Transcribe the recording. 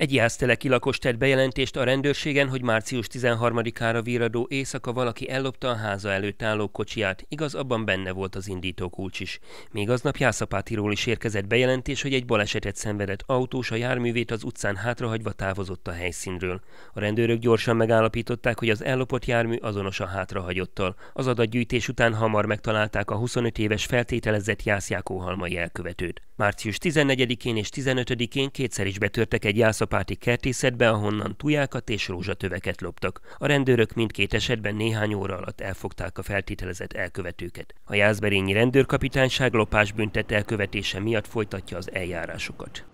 Egy jászteleki lakos tett bejelentést a rendőrségen, hogy március 13-ára víradó éjszaka valaki ellopta a háza előtt álló kocsiját, igaz, abban benne volt az indító kulcs is. Még aznap Jászapátiról is érkezett bejelentés, hogy egy balesetet szenvedett autós a járművét az utcán hátrahagyva távozott a helyszínről. A rendőrök gyorsan megállapították, hogy az ellopott jármű azonos a hátrahagyottal. Az adatgyűjtés után hamar megtalálták a 25 éves feltételezett Jász Jákóhalmai elkövetőt. Március 14-én és 15-én kétszer is betörtek egy Jászapátiról Puskapáti kertészetbe, ahonnan tujákat és rózsatöveket loptak. A rendőrök mindkét esetben néhány óra alatt elfogták a feltételezett elkövetőket. A Jászberényi rendőrkapitányság lopásbüntet elkövetése miatt folytatja az eljárásokat.